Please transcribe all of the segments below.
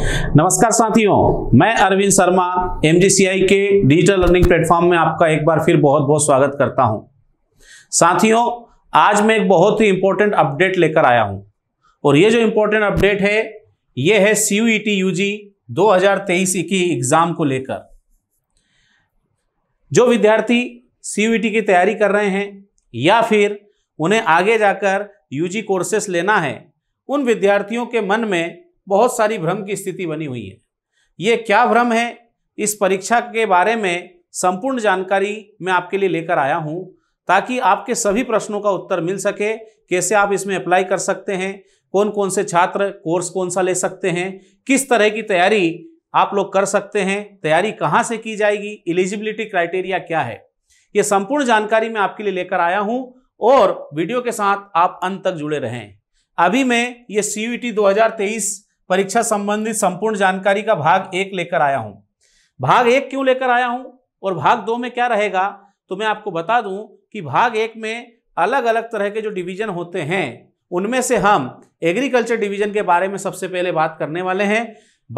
नमस्कार साथियों मैं अरविंद शर्मा एमजीसीआई के डिजिटल लर्निंग प्लेटफॉर्म में आपका एक बार फिर बहुत बहुत स्वागत करता हूं साथियों आज मैं एक बहुत ही इंपॉर्टेंट अपडेट लेकर आया हूं और ये जो इंपॉर्टेंट अपडेट है ये है C U E T U G दो हजार तेईस की एग्ज़ाम को लेकर जो विद्यार्थी सी e की तैयारी कर रहे हैं या फिर उन्हें आगे जाकर यूजी कोर्सेस लेना है उन विद्यार्थियों के मन में बहुत सारी भ्रम की स्थिति बनी हुई है ये क्या भ्रम है इस परीक्षा के बारे में संपूर्ण जानकारी मैं आपके लिए लेकर आया हूँ ताकि आपके सभी प्रश्नों का उत्तर मिल सके कैसे आप इसमें अप्लाई कर सकते हैं कौन कौन से छात्र कोर्स कौन सा ले सकते हैं किस तरह की तैयारी आप लोग कर सकते हैं तैयारी कहाँ से की जाएगी एलिजिबिलिटी क्राइटेरिया क्या है ये संपूर्ण जानकारी मैं आपके लिए लेकर आया हूँ और वीडियो के साथ आप अंत तक जुड़े रहें अभी मैं ये सी यू परीक्षा संबंधित संपूर्ण जानकारी का भाग एक लेकर आया हूं भाग एक क्यों लेकर आया हूं और भाग दो में क्या रहेगा तो मैं आपको बता दूं कि भाग एक में अलग अलग तरह के जो डिवीजन होते हैं उनमें से हम एग्रीकल्चर डिवीजन के बारे में सबसे पहले बात करने वाले हैं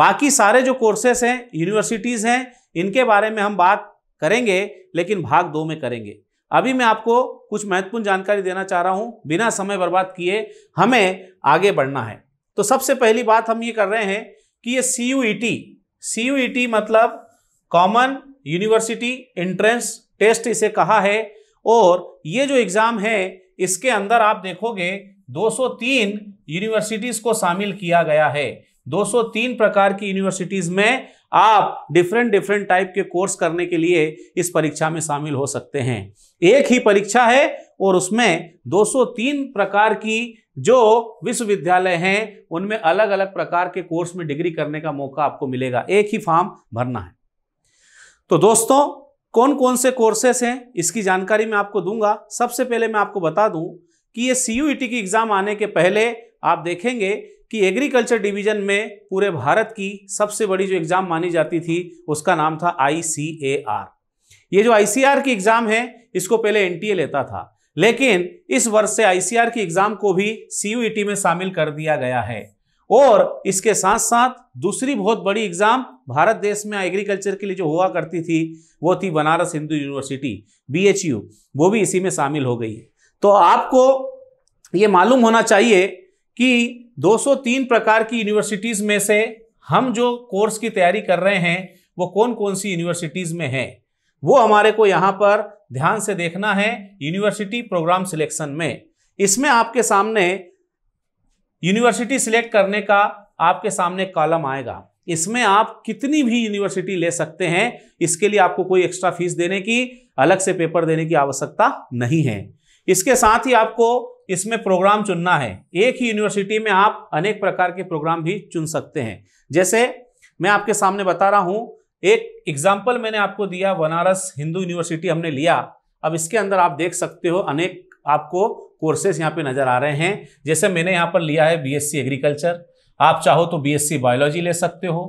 बाकी सारे जो कोर्सेस हैं यूनिवर्सिटीज़ हैं इनके बारे में हम बात करेंगे लेकिन भाग दो में करेंगे अभी मैं आपको कुछ महत्वपूर्ण जानकारी देना चाह रहा हूं बिना समय बर्बाद किए हमें आगे बढ़ना है तो सबसे पहली बात हम ये कर रहे हैं कि ये C U T C U T मतलब कॉमन यूनिवर्सिटी एंट्रेंस टेस्ट इसे कहा है और ये जो एग्ज़ाम है इसके अंदर आप देखोगे 203 यूनिवर्सिटीज़ को शामिल किया गया है 203 प्रकार की यूनिवर्सिटीज़ में आप डिफरेंट डिफरेंट टाइप के कोर्स करने के लिए इस परीक्षा में शामिल हो सकते हैं एक ही परीक्षा है और उसमें 203 प्रकार की जो विश्वविद्यालय हैं उनमें अलग अलग प्रकार के कोर्स में डिग्री करने का मौका आपको मिलेगा एक ही फॉर्म भरना है तो दोस्तों कौन कौन से कोर्सेस हैं इसकी जानकारी मैं आपको दूंगा सबसे पहले मैं आपको बता दूं कि ये सी e की एग्ज़ाम आने के पहले आप देखेंगे कि एग्रीकल्चर डिवीजन में पूरे भारत की सबसे बड़ी जो एग्ज़ाम मानी जाती थी उसका नाम था आई ये जो आई की एग्ज़ाम है इसको पहले एन लेता था लेकिन इस वर्ष से आईसीआर की एग्जाम को भी सीयूईटी e में शामिल कर दिया गया है और इसके साथ साथ दूसरी बहुत बड़ी एग्जाम भारत देश में एग्रीकल्चर के लिए जो हुआ करती थी वो थी बनारस हिंदू यूनिवर्सिटी यू वो भी इसी में शामिल हो गई है तो आपको ये मालूम होना चाहिए कि 203 प्रकार की यूनिवर्सिटीज़ में से हम जो कोर्स की तैयारी कर रहे हैं वो कौन कौन सी यूनिवर्सिटीज़ में हैं वो हमारे को यहाँ पर ध्यान से देखना है यूनिवर्सिटी प्रोग्राम सिलेक्शन में इसमें आपके सामने यूनिवर्सिटी सिलेक्ट करने का आपके सामने कॉलम आएगा इसमें आप कितनी भी यूनिवर्सिटी ले सकते हैं इसके लिए आपको कोई एक्स्ट्रा फीस देने की अलग से पेपर देने की आवश्यकता नहीं है इसके साथ ही आपको इसमें प्रोग्राम चुनना है एक ही यूनिवर्सिटी में आप अनेक प्रकार के प्रोग्राम भी चुन सकते हैं जैसे मैं आपके सामने बता रहा हूं एक एग्जाम्पल मैंने आपको दिया बनारस हिंदू यूनिवर्सिटी हमने लिया अब इसके अंदर आप देख सकते हो अनेक आपको कोर्सेज यहाँ पे नज़र आ रहे हैं जैसे मैंने यहाँ पर लिया है बीएससी एग्रीकल्चर आप चाहो तो बीएससी बायोलॉजी ले सकते हो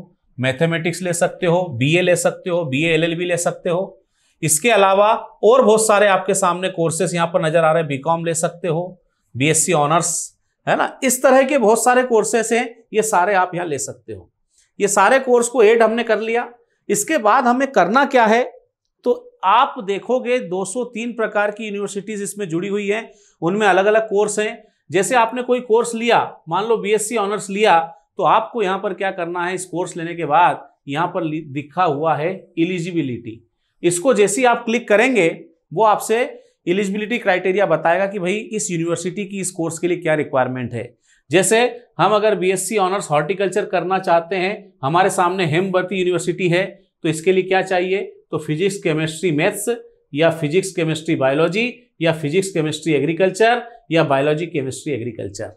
मैथमेटिक्स ले सकते हो बीए ले सकते हो बीए एलएलबी ले सकते हो इसके अलावा और बहुत सारे आपके सामने कोर्सेज यहाँ पर नज़र आ रहे हैं बीकॉम ले सकते हो बीएससी ऑनर्स है ना इस तरह के बहुत सारे कोर्सेस हैं ये सारे आप यहाँ ले सकते हो ये सारे कोर्स को एड हमने कर लिया इसके बाद हमें करना क्या है तो आप देखोगे 203 प्रकार की यूनिवर्सिटीज इसमें जुड़ी हुई हैं उनमें अलग अलग कोर्स हैं जैसे आपने कोई कोर्स लिया मान लो बीएससी ऑनर्स e लिया तो आपको यहाँ पर क्या करना है इस कोर्स लेने के बाद यहाँ पर दिखा हुआ है इलिजिबिलिटी इसको जैसे आप क्लिक करेंगे वो आपसे एलिजिबिलिटी क्राइटेरिया बताएगा कि भाई इस यूनिवर्सिटी की इस कोर्स के लिए क्या रिक्वायरमेंट है जैसे हम अगर बीएससी ऑनर्स हॉर्टिकल्चर करना चाहते हैं हमारे सामने हेमवर्ती यूनिवर्सिटी है तो इसके लिए क्या चाहिए तो फिजिक्स केमिस्ट्री मैथ्स या फिजिक्स केमिस्ट्री बायोलॉजी या फिजिक्स केमिस्ट्री एग्रीकल्चर या बायोलॉजी केमिस्ट्री एग्रीकल्चर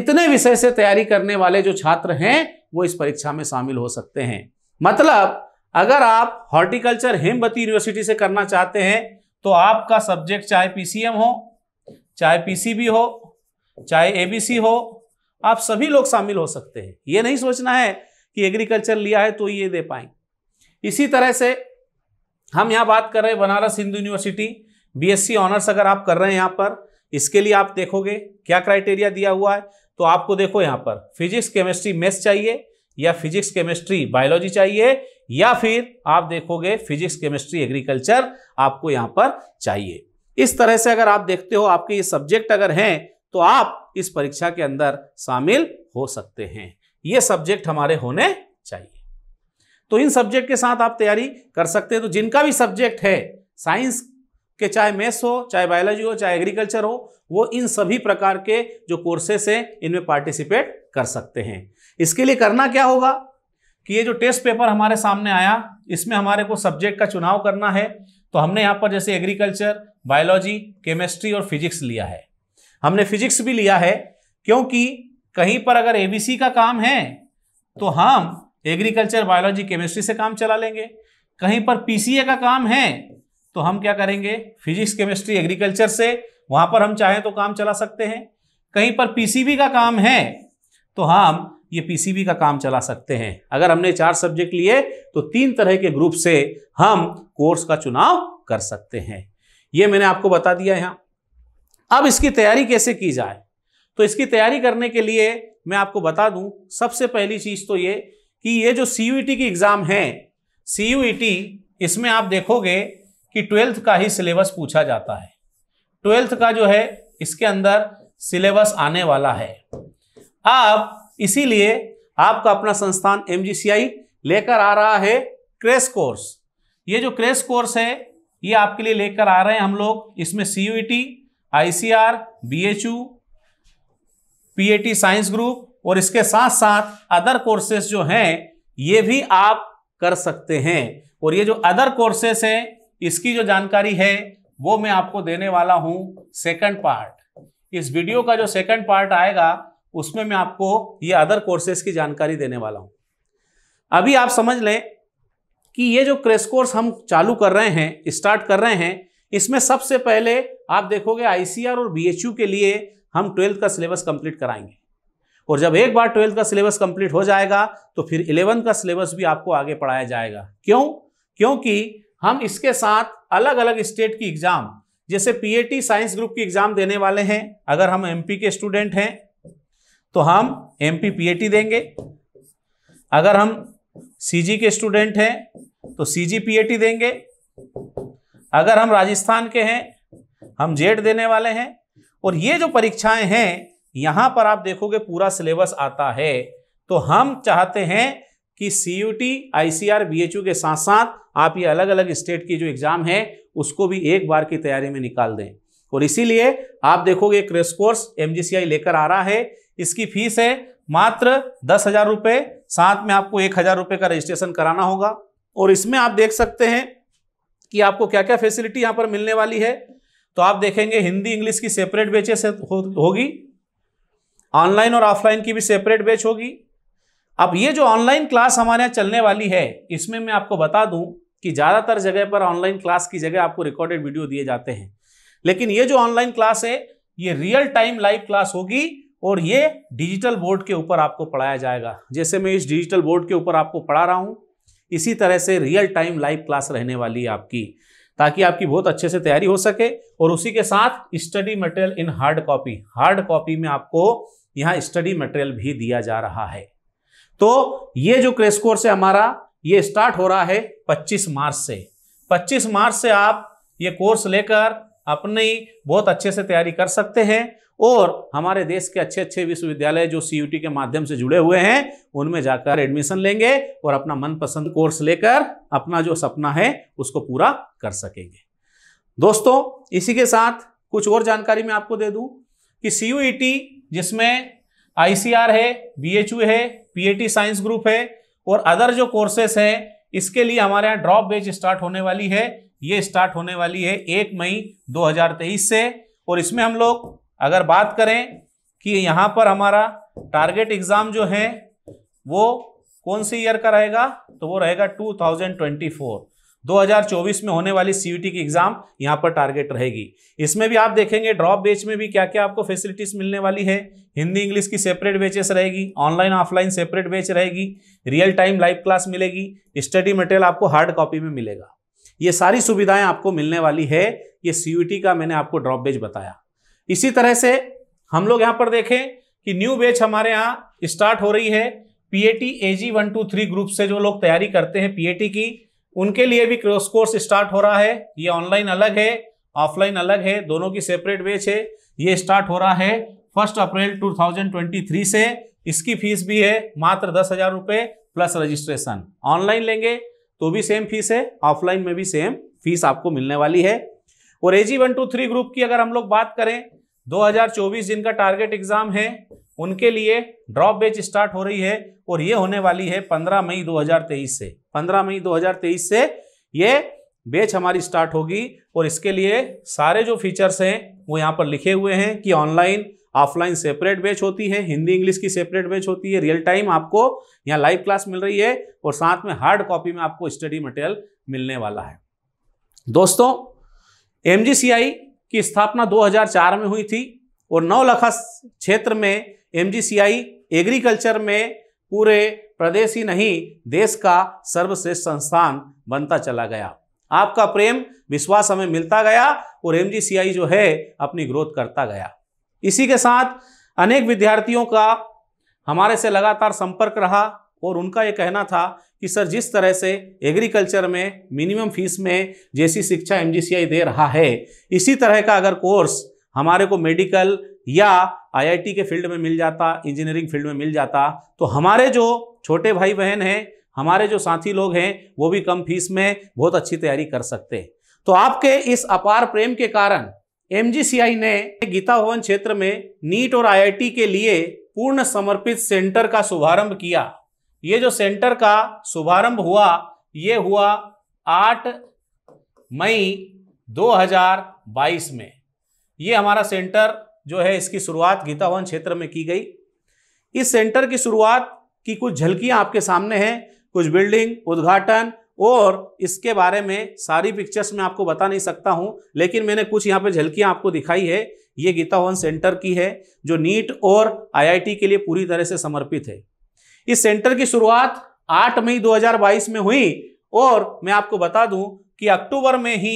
इतने विषय से तैयारी करने वाले जो छात्र हैं वो इस परीक्षा में शामिल हो सकते हैं मतलब अगर आप हॉर्टिकल्चर हेमवती यूनिवर्सिटी से करना चाहते हैं तो आपका सब्जेक्ट चाहे पीसीएम हो चाहे पीसीबी हो चाहे एबीसी हो आप सभी लोग शामिल हो सकते हैं ये नहीं सोचना है कि एग्रीकल्चर लिया है तो ये दे पाएंगे इसी तरह से हम यहाँ बात कर रहे हैं Banaras Hindu University BSc honours अगर आप कर रहे हैं यहाँ पर इसके लिए आप देखोगे क्या क्राइटेरिया दिया हुआ है तो आपको देखो यहाँ पर फिजिक्स केमिस्ट्री मैथ्स चाहिए या फिजिक्स केमिस्ट्री बायोलॉजी चाहिए या फिर आप देखोगे फिजिक्स केमिस्ट्री एग्रीकल्चर आपको यहाँ पर चाहिए इस तरह से अगर आप देखते हो आपके ये सब्जेक्ट अगर हैं तो आप इस परीक्षा के अंदर शामिल हो सकते हैं ये सब्जेक्ट हमारे होने चाहिए तो इन सब्जेक्ट के साथ आप तैयारी कर सकते हैं तो जिनका भी सब्जेक्ट है साइंस के चाहे मैथ्स हो चाहे बायोलॉजी हो चाहे एग्रीकल्चर हो वो इन सभी प्रकार के जो कोर्सेस हैं इनमें पार्टिसिपेट कर सकते हैं इसके लिए करना क्या होगा कि ये जो टेस्ट पेपर हमारे सामने आया इसमें हमारे को सब्जेक्ट का चुनाव करना है तो हमने यहाँ पर जैसे एग्रीकल्चर बायोलॉजी केमिस्ट्री और फिजिक्स लिया है हमने फिजिक्स भी लिया है क्योंकि कहीं पर अगर एबीसी का काम है तो हम एग्रीकल्चर बायोलॉजी केमिस्ट्री से काम चला लेंगे कहीं पर पीसीए का काम है तो हम क्या करेंगे फिजिक्स केमिस्ट्री एग्रीकल्चर से वहां पर हम चाहें तो काम चला सकते हैं कहीं पर पीसीबी का काम है तो हम ये पीसीबी का काम चला सकते हैं अगर हमने चार सब्जेक्ट लिए तो तीन तरह के ग्रुप से हम कोर्स का चुनाव कर सकते हैं ये मैंने आपको बता दिया यहाँ अब इसकी तैयारी कैसे की जाए तो इसकी तैयारी करने के लिए मैं आपको बता दूं सबसे पहली चीज़ तो ये कि ये जो सी e की एग्ज़ाम है सी e इसमें आप देखोगे कि ट्वेल्थ का ही सिलेबस पूछा जाता है ट्वेल्थ का जो है इसके अंदर सिलेबस आने वाला है आप इसीलिए आपका अपना संस्थान एम लेकर आ रहा है क्रेश कोर्स ये जो क्रेश कोर्स है ये आपके लिए लेकर आ रहे हैं हम लोग इसमें C ICR BHU PAT science group और इसके साथ साथ अदर कोर्सेस जो हैं ये भी आप कर सकते हैं और ये जो अदर कोर्सेस हैं इसकी जो जानकारी है वो मैं आपको देने वाला हूं सेकंड पार्ट इस वीडियो का जो सेकंड पार्ट आएगा उसमें मैं आपको ये अदर कोर्सेस की जानकारी देने वाला हूं अभी आप समझ लें कि ये जो क्रेस कोर्स हम चालू कर रहे हैं स्टार्ट कर रहे हैं इसमें सबसे पहले आप देखोगे आईसीआर और बीएचयू के लिए हम ट्वेल्थ का सिलेबस कंप्लीट कराएंगे और जब एक बार ट्वेल्थ का सिलेबस कंप्लीट हो जाएगा तो फिर इलेवन का सिलेबस भी आपको आगे पढ़ाया जाएगा क्यों क्योंकि हम इसके साथ अलग अलग स्टेट की एग्जाम जैसे पीएटी साइंस ग्रुप की एग्जाम देने वाले हैं अगर हम एमपी के स्टूडेंट हैं तो हम एमपी पीएटी देंगे अगर हम सीजी के स्टूडेंट हैं तो सीजी पीएटी देंगे अगर हम राजस्थान के हैं हम जेड देने वाले हैं और ये जो परीक्षाएं हैं यहाँ पर आप देखोगे पूरा सिलेबस आता है तो हम चाहते हैं कि C U T I C R B H U के साथ साथ आप ये अलग अलग स्टेट की जो एग्ज़ाम है उसको भी एक बार की तैयारी में निकाल दें और इसीलिए आप देखोगे crash course M G C I लेकर आ रहा है इसकी फीस है मात्र दस हज़ार रुपये साथ में आपको एक हज़ार रुपये का रजिस्ट्रेशन कराना होगा और इसमें आप देख सकते हैं कि आपको क्या क्या फैसिलिटी यहाँ पर मिलने वाली है तो आप देखेंगे हिंदी इंग्लिश की सेपरेट बेचेस होगी ऑनलाइन और ऑफलाइन की भी सेपरेट बेच होगी अब ये जो ऑनलाइन क्लास हमारे यहाँ चलने वाली है इसमें मैं आपको बता दूं कि ज़्यादातर जगह पर ऑनलाइन क्लास की जगह आपको रिकॉर्डेड वीडियो दिए जाते हैं लेकिन ये जो ऑनलाइन क्लास है ये रियल टाइम लाइव क्लास होगी और ये डिजिटल बोर्ड के ऊपर आपको पढ़ाया जाएगा जैसे मैं इस डिजिटल बोर्ड के ऊपर आपको पढ़ा रहा हूँ इसी तरह से रियल टाइम लाइव क्लास रहने वाली आपकी ताकि आपकी बहुत अच्छे से तैयारी हो सके और उसी के साथ study material in hard copy hard copy में आपको यहाँ स्टडी मटेरियल भी दिया जा रहा है तो ये जो क्रेस कोर्स है हमारा ये स्टार्ट हो रहा है 25 मार्च से 25 मार्च से आप ये कोर्स लेकर अपनी बहुत अच्छे से तैयारी कर सकते हैं और हमारे देश के अच्छे अच्छे विश्वविद्यालय जो सी के माध्यम से जुड़े हुए हैं उनमें जाकर एडमिशन लेंगे और अपना मनपसंद कोर्स लेकर अपना जो सपना है उसको पूरा कर सकेंगे दोस्तों इसी के साथ कुछ और जानकारी मैं आपको दे दूं कि सी e जिसमें आई है बी है पीएटी साइंस ग्रुप है और अदर जो कोर्सेस हैं इसके लिए हमारे यहाँ ड्रॉप बेच स्टार्ट होने वाली है ये स्टार्ट होने वाली है एक मई 2023 से और इसमें हम लोग अगर बात करें कि यहाँ पर हमारा टारगेट एग्जाम जो है वो कौन सी ईयर का रहेगा तो वो रहेगा 2024 2024 में होने वाली सी की एग्जाम यहाँ पर टारगेट रहेगी इसमें भी आप देखेंगे ड्रॉप बेच में भी क्या क्या आपको फैसिलिटीज मिलने वाली है हिंदी इंग्लिश की सेपरेट बेचेस रहेगी ऑनलाइन ऑफलाइन सेपरेट बेच रहेगी रियल टाइम लाइव क्लास मिलेगी स्टडी मटेरियल आपको हार्ड कॉपी में मिलेगा ये सारी सुविधाएं आपको मिलने वाली है ये सी का मैंने आपको ड्रॉप बेच बताया इसी तरह से हम लोग यहां पर देखें कि न्यू बैच हमारे यहाँ स्टार्ट हो रही है PAT AG one two three group से जो लोग तैयारी करते हैं पीएटी की उनके लिए भी क्रॉस कोर्स स्टार्ट हो रहा है ये ऑनलाइन अलग है ऑफलाइन अलग है दोनों की सेपरेट बेच है ये स्टार्ट हो रहा है फर्स्ट अप्रैल 2023 से इसकी फीस भी है मात्र दस हजार रुपये प्लस रजिस्ट्रेशन ऑनलाइन लेंगे तो भी सेम फीस है ऑफलाइन में भी सेम फीस आपको मिलने वाली है और AG one two three group की अगर हम लोग बात करें 2024 जिनका टारगेट एग्जाम है उनके लिए ड्रॉप बेच स्टार्ट हो रही है और ये होने वाली है 15 मई 2023 से 15 मई 2023 से ये बेच हमारी स्टार्ट होगी और इसके लिए सारे जो फीचर्स हैं वो यहाँ पर लिखे हुए हैं कि ऑनलाइन ऑफलाइन सेपरेट बेच होती है हिंदी इंग्लिश की सेपरेट बेच होती है रियल टाइम आपको यहाँ लाइव क्लास मिल रही है और साथ में हार्ड कॉपी में आपको स्टडी मटेरियल मिलने वाला है दोस्तों एम की स्थापना 2004 में हुई थी और नौलखा क्षेत्र में एमजीसीआई एग्रीकल्चर में पूरे प्रदेश ही नहीं देश का सर्वश्रेष्ठ संस्थान बनता चला गया आपका प्रेम विश्वास हमें मिलता गया और एम जो है अपनी ग्रोथ करता गया इसी के साथ अनेक विद्यार्थियों का हमारे से लगातार संपर्क रहा और उनका ये कहना था कि सर जिस तरह से एग्रीकल्चर में मिनिमम फीस में जैसी शिक्षा एम दे रहा है इसी तरह का अगर कोर्स हमारे को मेडिकल या आईआईटी के फील्ड में मिल जाता इंजीनियरिंग फील्ड में मिल जाता तो हमारे जो छोटे भाई बहन हैं हमारे जो साथी लोग हैं वो भी कम फीस में बहुत अच्छी तैयारी कर सकते हैं तो आपके इस अपार प्रेम के कारण एम ने गीता भवन क्षेत्र में नीट और आई के लिए पूर्ण समर्पित सेंटर का शुभारंभ किया ये जो सेंटर का शुभारंभ हुआ ये हुआ आठ मई 2022 में ये हमारा सेंटर जो है इसकी शुरुआत गीता भवन क्षेत्र में की गई इस सेंटर की शुरुआत की कुछ झलकियां आपके सामने हैं कुछ बिल्डिंग उद्घाटन और इसके बारे में सारी पिक्चर्स मैं आपको बता नहीं सकता हूं लेकिन मैंने कुछ यहाँ पे झलकियां आपको दिखाई है ये गीता भवन सेंटर की है जो नीट और आईआईटी के लिए पूरी तरह से समर्पित है इस सेंटर की शुरुआत 8 मई 2022 में हुई और मैं आपको बता दूं कि अक्टूबर में ही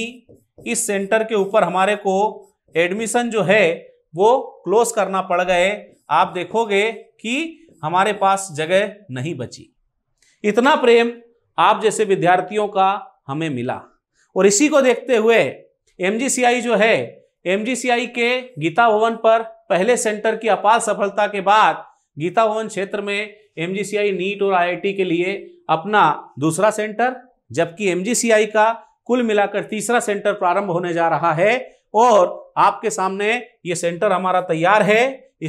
इस सेंटर के ऊपर हमारे को एडमिशन जो है वो क्लोज करना पड़ गए आप देखोगे कि हमारे पास जगह नहीं बची इतना प्रेम आप जैसे विद्यार्थियों का हमें मिला और इसी को देखते हुए एम जो है एम के गीता भवन पर पहले सेंटर की अपार सफलता के बाद गीता भवन क्षेत्र में एम नीट और आई के लिए अपना दूसरा सेंटर जबकि एम का कुल मिलाकर तीसरा सेंटर प्रारंभ होने जा रहा है और आपके सामने ये सेंटर हमारा तैयार है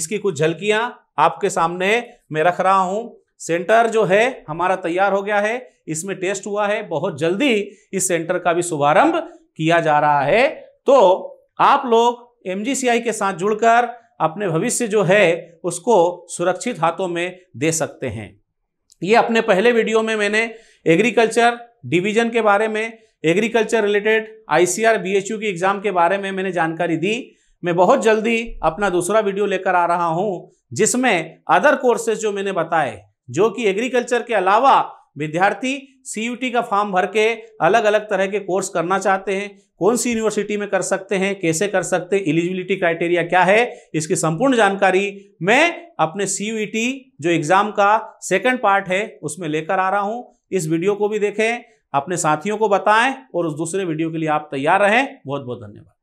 इसकी कुछ झलकियाँ आपके सामने मैं रख रहा हूं सेंटर जो है हमारा तैयार हो गया है इसमें टेस्ट हुआ है बहुत जल्दी इस सेंटर का भी शुभारंभ किया जा रहा है तो आप लोग एम के साथ जुड़कर अपने भविष्य जो है उसको सुरक्षित हाथों में दे सकते हैं ये अपने पहले वीडियो में मैंने एग्रीकल्चर डिवीजन के बारे में एग्रीकल्चर रिलेटेड आईसीआर बीएचयू की एग्ज़ाम के बारे में मैंने जानकारी दी मैं बहुत जल्दी अपना दूसरा वीडियो लेकर आ रहा हूँ जिसमें अदर कोर्सेज जो मैंने बताए जो कि एग्रीकल्चर के अलावा विद्यार्थी सी का फॉर्म भर के अलग अलग तरह के कोर्स करना चाहते हैं कौन सी यूनिवर्सिटी में कर सकते हैं कैसे कर सकते हैं एलिजिबिलिटी क्राइटेरिया क्या है इसकी संपूर्ण जानकारी मैं अपने सी जो एग्ज़ाम का सेकंड पार्ट है उसमें लेकर आ रहा हूं इस वीडियो को भी देखें अपने साथियों को बताएं और उस दूसरे वीडियो के लिए आप तैयार रहें बहुत बहुत धन्यवाद